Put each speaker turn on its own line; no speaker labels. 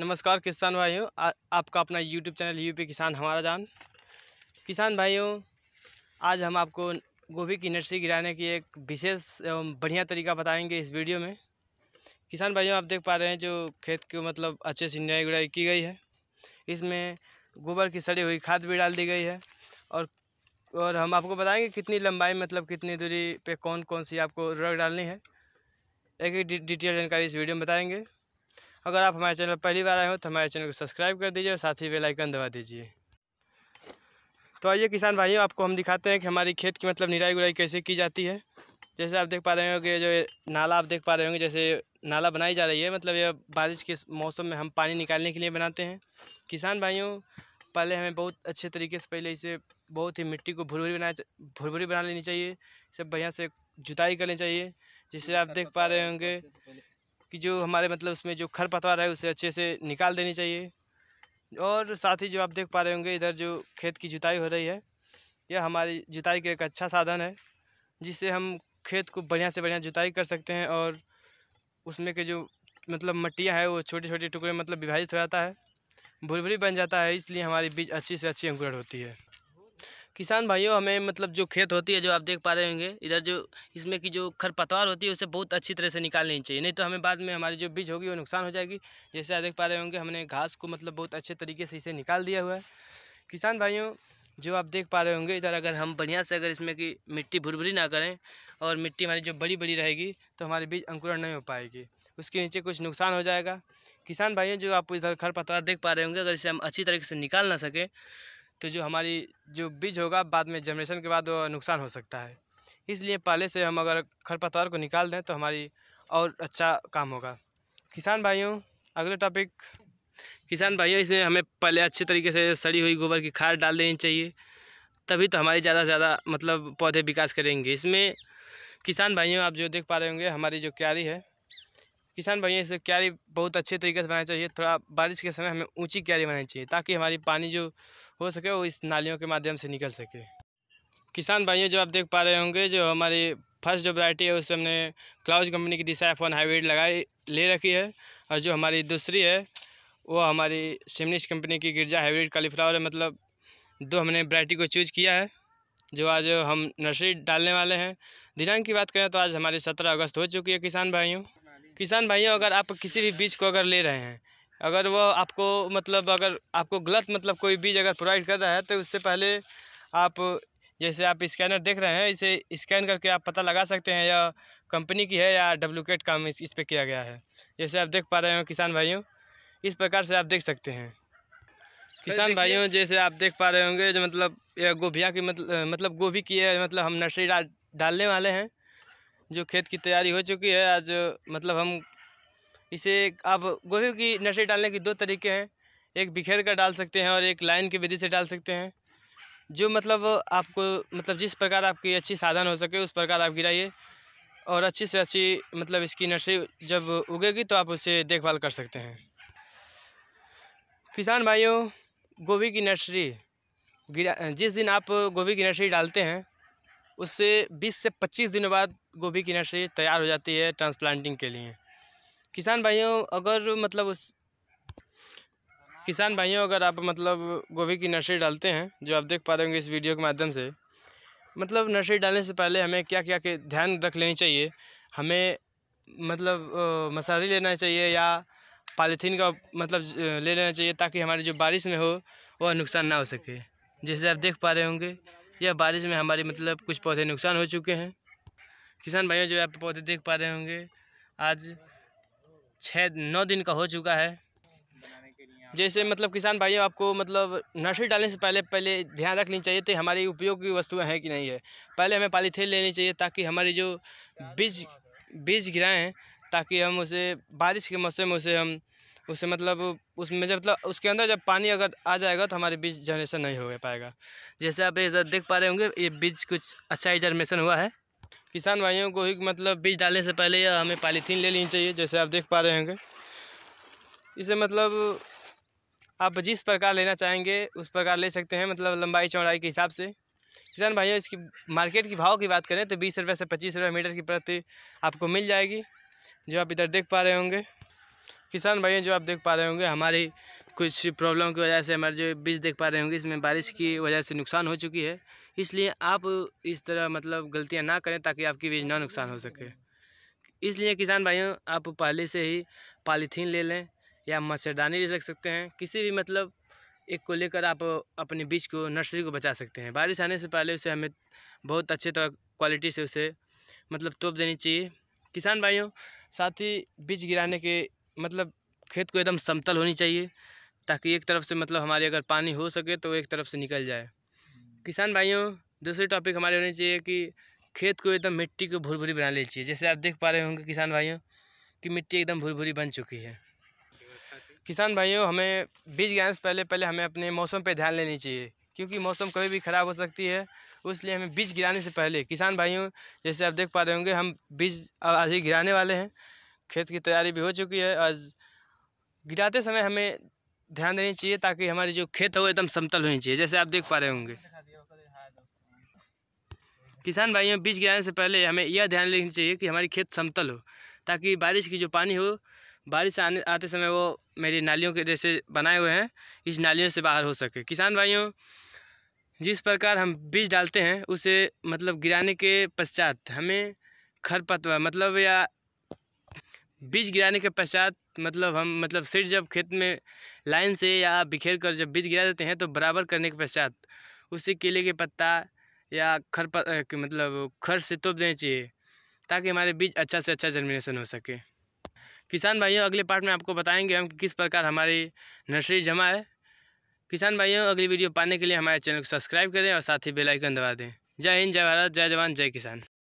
नमस्कार किसान भाइयों आपका अपना यूट्यूब चैनल यू पी किसान हमारा जान किसान भाइयों आज हम आपको गोभी की नर्सरी गिराने की एक विशेष एवं बढ़िया तरीका बताएंगे इस वीडियो में किसान भाइयों आप देख पा रहे हैं जो खेत को मतलब अच्छे से निराई गुड़ाई की गई है इसमें गोबर की सड़ी हुई खाद भी डाल दी गई है और और हम आपको बताएंगे कितनी लंबाई मतलब कितनी दूरी पे कौन कौन सी आपको उर्वरक डालनी है एक एक डिटेल जानकारी इस वीडियो में बताएंगे अगर आप हमारे चैनल पर पहली बार आए हो तो हमारे चैनल को सब्सक्राइब कर दीजिए और साथ ही बेलाइकन दबा दीजिए तो आइए किसान भाइयों आपको हम दिखाते हैं कि हमारी खेत की मतलब निराई गुराई कैसे की जाती है जैसे आप देख पा रहे होंगे जो नाला आप देख पा रहे होंगे जैसे नाला बनाई जा रही है मतलब यह बारिश के मौसम में हम पानी निकालने के लिए बनाते हैं किसान भाइयों पहले हमें बहुत अच्छे तरीके से पहले इसे बहुत ही मिट्टी को भुरभुरी बना भुरभुरी बना लेनी चाहिए इसे बढ़िया से जुताई करनी चाहिए जिससे आप देख पा रहे होंगे कि जो हमारे मतलब उसमें जो खर पतवार है उसे अच्छे से निकाल देनी चाहिए और साथ ही जो आप देख पा रहे होंगे इधर जो खेत की जुताई हो रही है यह हमारी जुताई का एक अच्छा साधन है जिससे हम खेत को बढ़िया से बढ़िया जुताई कर सकते हैं और उसमें के जो मतलब मट्टियाँ हैं वो छोटे छोटे टुकड़े मतलब विभाजित हो जाता है भुरभुरी बन जाता है इसलिए हमारी बीज अच्छी से अच्छी अंकुरण होती है किसान भाइयों हमें मतलब जो खेत होती है जो आप देख पा रहे होंगे इधर जो इसमें की जो खरपतवार होती है उसे बहुत अच्छी तरह से निकाल लेनी चाहिए नहीं तो हमें बाद में हमारी जो बीज होगी वो नुकसान हो जाएगी जैसे आप देख पा रहे होंगे हमने घास को मतलब बहुत अच्छे तरीके से इसे निकाल दिया हुआ है किसान भाइयों जो आप देख पा रहे होंगे इधर अगर हम बढ़िया से अगर इसमें की मिट्टी भुरभुरी ना करें और मिट्टी हमारी जो बड़ी बड़ी रहेगी तो हमारे बीज अंकुरण नहीं हो पाएगी उसके नीचे कुछ नुकसान हो जाएगा किसान भाइयों जो आप इधर खरपतवार देख पा रहे होंगे अगर इसे हम अच्छी तरीके से निकाल ना सकें तो जो हमारी जो बीज होगा बाद में जनरेशन के बाद वो नुकसान हो सकता है इसलिए पहले से हम अगर खरपतवार को निकाल दें तो हमारी और अच्छा काम होगा किसान भाइयों अगले टॉपिक किसान भाइयों इसमें हमें पहले अच्छे तरीके से सड़ी हुई गोबर की खाद डाल देनी चाहिए तभी तो हमारी ज़्यादा से ज़्यादा मतलब पौधे विकास करेंगे इसमें किसान भाइयों आप जो देख पा रहे होंगे हमारी जो क्यारी है किसान भाई इसे क्यारी बहुत अच्छे तरीके से बनाना चाहिए थोड़ा बारिश के समय हमें ऊंची क्यारी बनानी चाहिए ताकि हमारी पानी जो हो सके वो इस नालियों के माध्यम से निकल सके किसान भाइयों जो आप देख पा रहे होंगे जो हमारी फर्स्ट जो वरायटी है उससे हमने क्लाउज कंपनी की दिशा एफ वन हाइब्रिड लगाई ले रखी है और जो हमारी दूसरी है वो हमारी सिमनिश कंपनी की गिरजा हाइब्रिड कालीफ्लावर है मतलब दो हमने वरायटी को चूज किया है जो आज हम नर्सरी डालने वाले हैं दिनांक की बात करें तो आज हमारी सत्रह अगस्त हो चुकी है किसान भाइयों किसान भाइयों अगर आप किसी भी बीज को अगर ले रहे हैं अगर वो आपको मतलब अगर आपको गलत मतलब कोई बीज अगर प्रोवाइड कर रहा है तो उससे पहले आप जैसे आप स्कैनर देख रहे हैं इसे स्कैन करके आप पता लगा सकते हैं या कंपनी की है या डब्ल्यू काम इस, इस पर किया गया है जैसे आप देख पा रहे हो किसान भाइयों इस प्रकार से आप देख सकते हैं किसान भाइयों जैसे आप देख पा रहे होंगे जो मतलब यह गोभिया की मतलब मतलब गोभी की है मतलब हम नर्सरी डालने वाले हैं जो खेत की तैयारी हो चुकी है आज मतलब हम इसे आप गोभी की नर्सरी डालने के दो तरीके हैं एक बिखेर कर डाल सकते हैं और एक लाइन की विधि से डाल सकते हैं जो मतलब आपको मतलब जिस प्रकार आपकी अच्छी साधन हो सके उस प्रकार आप गिराइए और अच्छी से अच्छी मतलब इसकी नर्सरी जब उगेगी तो आप उसे देखभाल कर सकते हैं किसान भाइयों गोभी की नर्सरी गिरा जिस दिन आप गोभी की नर्सरी डालते हैं उससे 20 से 25 दिनों बाद गोभी की नर्सरी तैयार हो जाती है ट्रांसप्लांटिंग के लिए किसान भाइयों अगर मतलब उस किसान भाइयों अगर आप मतलब गोभी की नर्सरी डालते हैं जो आप देख पा रहे होंगे इस वीडियो के माध्यम से मतलब नर्सरी डालने से पहले हमें क्या क्या के ध्यान रख लेनी चाहिए हमें मतलब मसारी लेना चाहिए या पॉलीथीन का मतलब ले लेना चाहिए ताकि हमारी जो बारिश में हो वह नुकसान ना हो सके जैसे आप देख पा रहे होंगे यह बारिश में हमारी मतलब कुछ पौधे नुकसान हो चुके हैं किसान भाइयों जो आप पौधे देख पा रहे होंगे आज छः नौ दिन का हो चुका है जैसे मतलब किसान भाइयों आपको मतलब नर्सरी डालने से पहले पहले ध्यान रखनी चाहिए थे हमारी उपयोग की वस्तुएं हैं कि नहीं है पहले हमें पॉलीथीन लेनी चाहिए ताकि हमारी जो बीज बीज गिराएं ताकि हम उसे बारिश के मौसम में उसे हम उसे मतलब उसमें जब मतलब उसके अंदर जब पानी अगर आ जाएगा तो हमारे बीज जनरेशन नहीं हो पाएगा जैसे आप ये देख पा रहे होंगे ये बीज कुछ अच्छा ही जनरेशन हुआ है किसान भाइयों को ही मतलब बीज डालने से पहले या हमें पॉलीथीन ले लेनी चाहिए जैसे आप देख पा रहे होंगे इसे मतलब आप जिस प्रकार लेना चाहेंगे उस प्रकार ले सकते हैं मतलब लंबाई चौड़ाई के हिसाब से किसान भाइयों इसकी मार्केट की भाव की बात करें तो बीस रुपये से पच्चीस रुपये मीटर की प्रति आपको मिल जाएगी जो आप इधर देख पा रहे होंगे किसान भाइयों जो आप देख पा रहे होंगे हमारी कुछ प्रॉब्लम की वजह से हमारे जो बीज देख पा रहे होंगे इसमें बारिश की वजह से नुकसान हो चुकी है इसलिए आप इस तरह मतलब गलतियाँ ना करें ताकि आपकी बीज ना नुकसान हो सके इसलिए किसान भाइयों आप पहले से ही पॉलीथीन ले लें या मच्छरदानी ले रख सकते हैं किसी भी मतलब एक को लेकर आप अपने बीज को नर्सरी को बचा सकते हैं बारिश आने से पहले उसे हमें बहुत अच्छे तरह क्वालिटी से उसे मतलब तोप देनी चाहिए किसान भाइयों साथ ही बीज गिराने के मतलब खेत को एकदम समतल होनी चाहिए ताकि एक तरफ से मतलब हमारे अगर पानी हो सके तो एक तरफ से निकल जाए किसान भाइयों दूसरे टॉपिक हमारे होने चाहिए कि खेत को एकदम मिट्टी को भुरभुरी बना लेनी चाहिए जैसे आप देख पा रहे होंगे किसान भाइयों कि मिट्टी एकदम भुरभुरी बन चुकी है किसान भाइयों हमें बीज गिराने से पहले पहले हमें अपने मौसम पर ध्यान लेनी चाहिए क्योंकि मौसम कभी भी ख़राब हो सकती है उसलिए हमें बीज गिराने से पहले किसान भाइयों जैसे आप देख पा रहे होंगे हम बीज आज ही गिराने वाले हैं खेत की तैयारी भी हो चुकी है आज गिराते समय हमें ध्यान देनी चाहिए ताकि हमारे जो खेत है वो एकदम समतल होनी चाहिए जैसे आप देख पा रहे होंगे किसान भाइयों बीज गिराने से पहले हमें यह ध्यान देना चाहिए कि हमारी खेत समतल हो ताकि बारिश की जो पानी हो बारिश आने आते समय वो मेरी नालियों के जैसे बनाए हुए हैं इस नालियों से बाहर हो सके किसान भाइयों जिस प्रकार हम बीज डालते हैं उसे मतलब गिराने के पश्चात हमें खरपतवार मतलब या बीज गिराने के पश्चात मतलब हम मतलब सीड जब खेत में लाइन से या बिखेर कर जब बीज गिरा देते हैं तो बराबर करने के पश्चात उससे केले के पत्ता या खर प, मतलब खर से तोप देने चाहिए ताकि हमारे बीज अच्छा से अच्छा जर्मिनेशन हो सके किसान भाइयों अगले पार्ट में आपको बताएंगे हम किस प्रकार हमारी नर्सरी जमा है किसान भाइयों अगली वीडियो पाने के लिए हमारे चैनल को सब्सक्राइब करें और साथ ही बेलाइकन दबा दें जय हिंद जय भारत जय जवान जय किसान